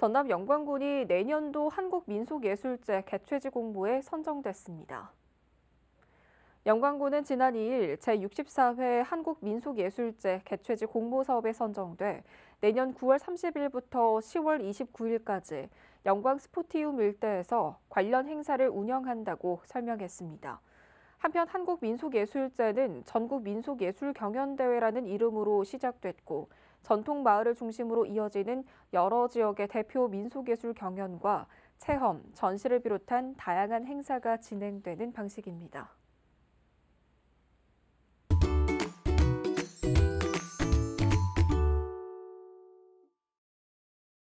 전남 영광군이 내년도 한국민속예술제 개최지 공모에 선정됐습니다. 영광군은 지난 2일 제64회 한국민속예술제 개최지 공모 사업에 선정돼 내년 9월 30일부터 10월 29일까지 영광 스포티움 일대에서 관련 행사를 운영한다고 설명했습니다. 한편 한국민속예술제는 전국 민속예술경연대회라는 이름으로 시작됐고 전통 마을을 중심으로 이어지는 여러 지역의 대표 민속예술 경연과 체험, 전시를 비롯한 다양한 행사가 진행되는 방식입니다.